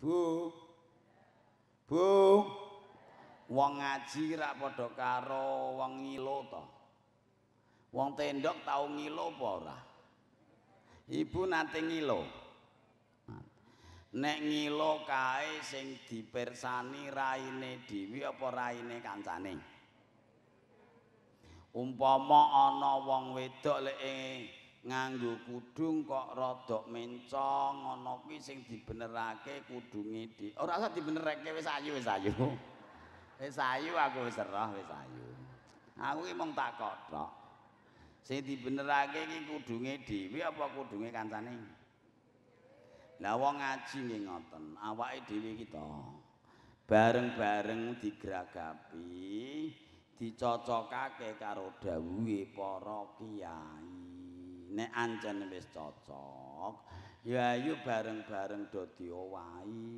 Bu. Bu. Wong ngaji ra padha karo wong ngilo to. Wong tendok tau ngilo apa ora? Ibu nate ngilo. Nek ngilo kae sing dipersani raine dhewe apa raine kancane? Umpama ana wong wedok lek nganggo kudung kok rodok mencong ngono kuwi sing dibenerake kudunge di ora usah dibenerake wis ayu wis ayu wis ayu aku wis serah wis ayu aku ki mung tak kotok sing dibenerake iki kudunge dhewe apa kudunge kancane lah wong ngaji nggih ngoten awake dhewe kita bareng-bareng digragapi dicocokake karo dawuhe para kiai nek ancen wis cocok ya ayu bareng-bareng do diowahi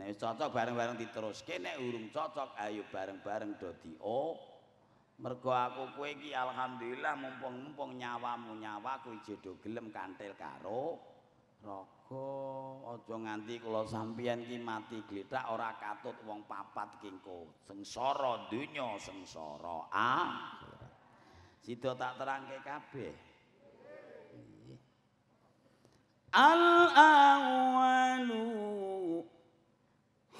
nek cocok bareng-bareng diteruske nek urung cocok ayu bareng-bareng do dio mergo aku kowe iki alhamdulillah mumpung-mumpung nyawamu nyawa iki do gelem kantil karo raga aja nganti kula sampeyan iki mati glethak ora katut wong papat kingko sengsara donya sengsara ah sida tak terangke kabeh الأول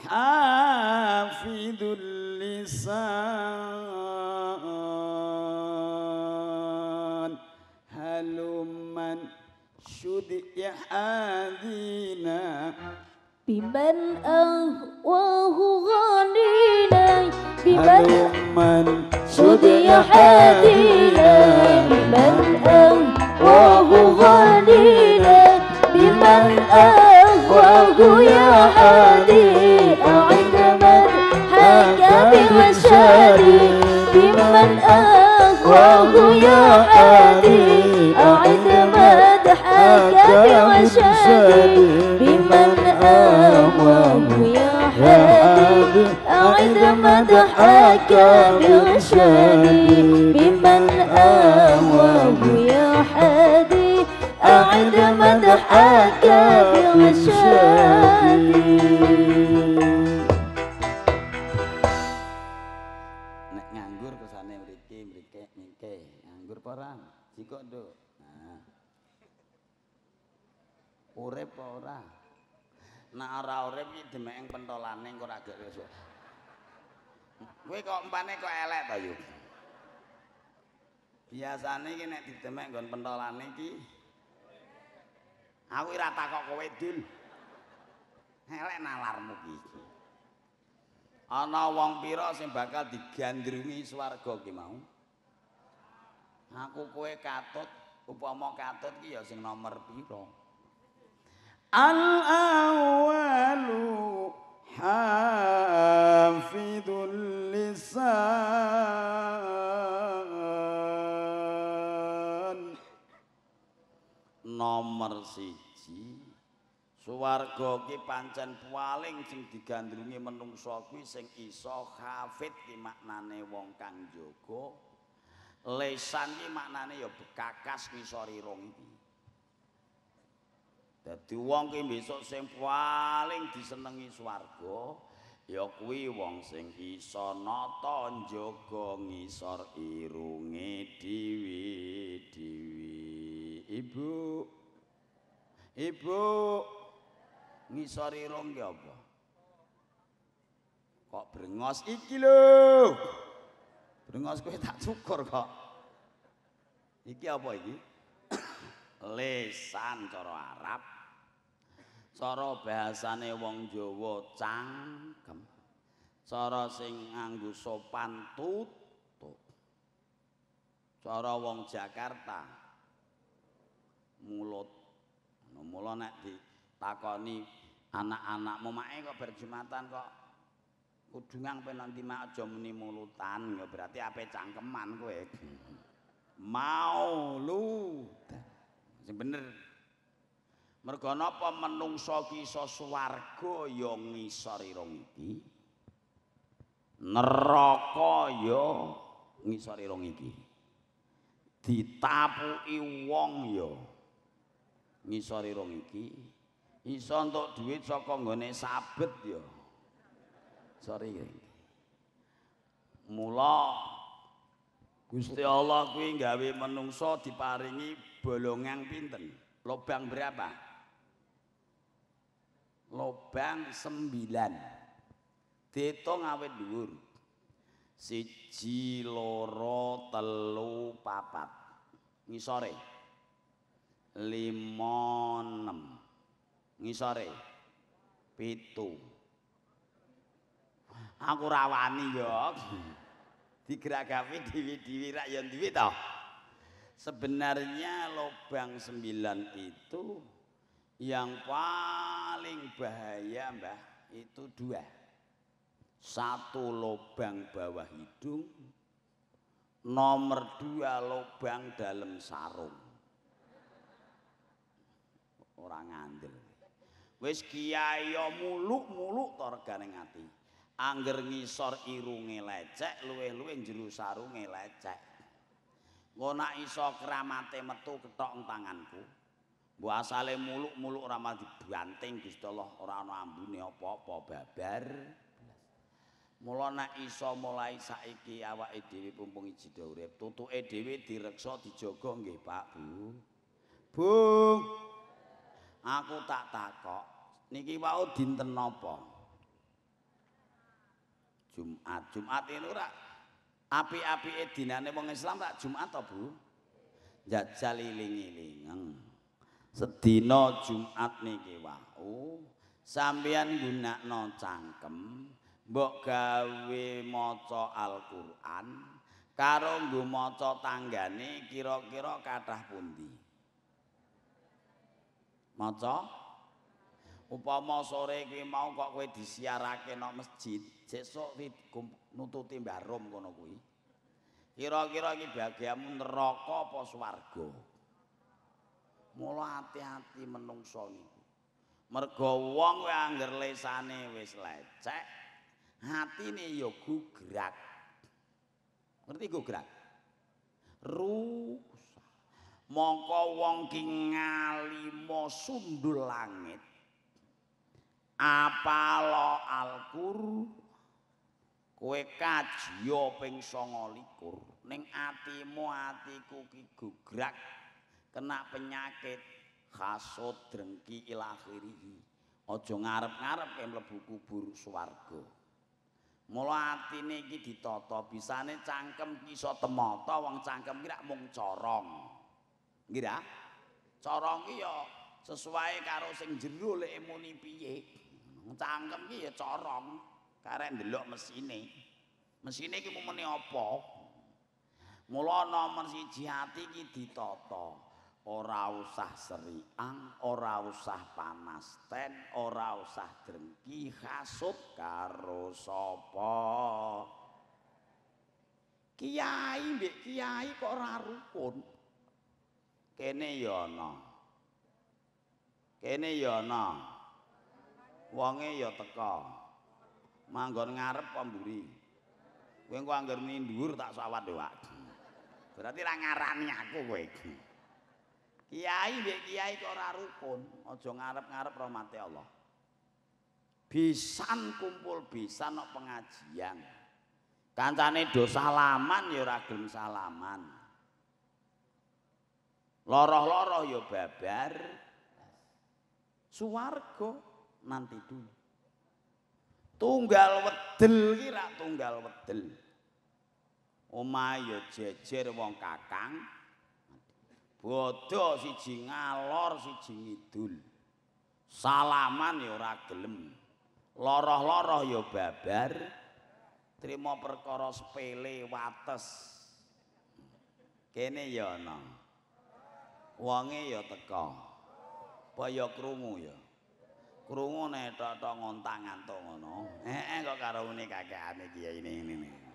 حافظ اللسان هل من شد يحادينا بمن أهواه غنينا بمن شد يحادينا بمن الله يا هادي أعد مدحك بالمشاري بمن أقواه يا هادي أعد مدحك بالمشاري بمن أقواه يا هادي أعد مدحك بالمشاري بمن أقواه Nek nganggur kesane mriki mriki mingke nganggur porang jikok nduk nah urip apa ora nek ora urip iki demek pentolane engko ora gek iso kowe kok empane kok elek ta yo biasane iki nek didemek nggon pentolane iki Aku ora takok kowe, Dul. Elek nalarmu iki. Ana wong pira sing bakal digandrungi swarga ki mau? Aku kowe katut, upama katut ki ya sing nomor pira? Al awalu ha nomor siji suwarga ki pancen paling sing digandrungi menungso kuwi sing iso hafid ki maknane wong kang jaga lesan ki maknane ya bekakas iso rirung iki dadi wong ki besok sing paling disenengi suwarga ya kuwi wong sing iso nata jaga ngisor irunge diwi, diwi ibu Ibu ngisori rong apa? Kok brengos iki lho. Brengos kowe tak syukur kok. Iki apa iki? Lesan cara Arab. Cara bahasane wong Jawa cangkem. Cara sing nganggo sopan tutup. Cara wong Jakarta mulut Mula nek ditakoni anak-anakmu mae kok berjumatan Jumatan kok kudungang pe mak aja muni mulutan ya berarti ape cangkeman kowe. Mau lu. Sing bener. Mergo napa menungsa ki iso swarga ya ngisor iki. Neraka ya ngisor irung iki. Ditapuki wong ya. Yo. ngisori rong iki iso entuk duit saka nggone sabet ya sori mula Gusti Allah kuwi gawe menungsa diparingi bolongan pinten Lobang berapa Lobang 9 ditong awet dhuwur siji loro telu papat ngisore lima enam ngisore pitu aku rawani yo digeragapi diwi-diwi rak sebenarnya lubang sembilan itu yang paling bahaya mbah itu dua satu lubang bawah hidung nomor dua lubang dalam sarung ora ngandel. Wis kiai muluk-muluk to regane ati. Angger ngisor irunge lecek, luweh-luweh jero sarunge lecek. Ngono iso kramate metu ketok tanganku. Mbok asale muluk-muluk ora mati dibanting Gusti Allah ora ana ambune apa-apa babar. Mula nak iso mulai saiki awake dhewe pumpung iji urip, tutuke dhewe direksa dijogo nggih Pak Bu. Bung, aku tak takok niki wau dinten napa Jumat Jumat itu ora api-apike dinane wong Islam tak Jumat to Bu jajal ilingi sedina Jumat niki wau sampeyan gunakno cangkem mbok gawe maca Al-Qur'an karo nggo maca tanggane kira-kira kathah pundi Maca upama sore kuwi mau kok kowe disiarake nang masjid, sesuk nututi mbarom kono kuwi. Kira-kira iki bagianmu neraka apa swarga? Mula hati-hati menungso niku. Mergo wong kuwi anger lesane wis lecek, atine ya gugrak. Ngerti gugrak? Ru mongko wong king ngalimo sundul langit apalo alkur kue kajio ping songo likur ning atimu atiku ki gugrak kena penyakit khasut drengki ilakhirihi ojo ngarep-ngarep yang lebu kubur suwargo mula hati ini ditoto bisane cangkem kiso temoto wong cangkem kira mung corong Ngira? Corong iya sesuai karo sing jero lek muni piye. Cangkem iki ya corong, karek ndelok mesine. Mesine iki mumune apa? Mula nomor siji ati iki ditata. Ora usah seriang, ora usah panas ten, ora usah drengki khasut karo sapa. Kiai mbek kiai kok ora rukun. kene ya ana kene ya ana wonge ya teka manggon ngarep apa mburi kowe anggar ni tak sawat dewe berarti ra ngarani aku kowe iki kiai mbek kiai kok ora rukun aja ngarep-ngarep rahmate Allah bisan kumpul bisan nok pengajian kancane dosa laman, ya ora salaman loro loroh ya babar. Suwargo nanti dulu. Tunggal wedel kira tunggal wedel. Omah ya jejer wong kakang. Bodho siji ngalor siji ngidul. Salaman ya ora gelem. Loroh-loroh ya babar. Trimo perkara sepele wates. Kene ya ana. wangi ya teka baya krungu ya krungu nek tok-tok ngontang ngantuk ngono heeh kok karo muni kakean iki ya ini ini, ini.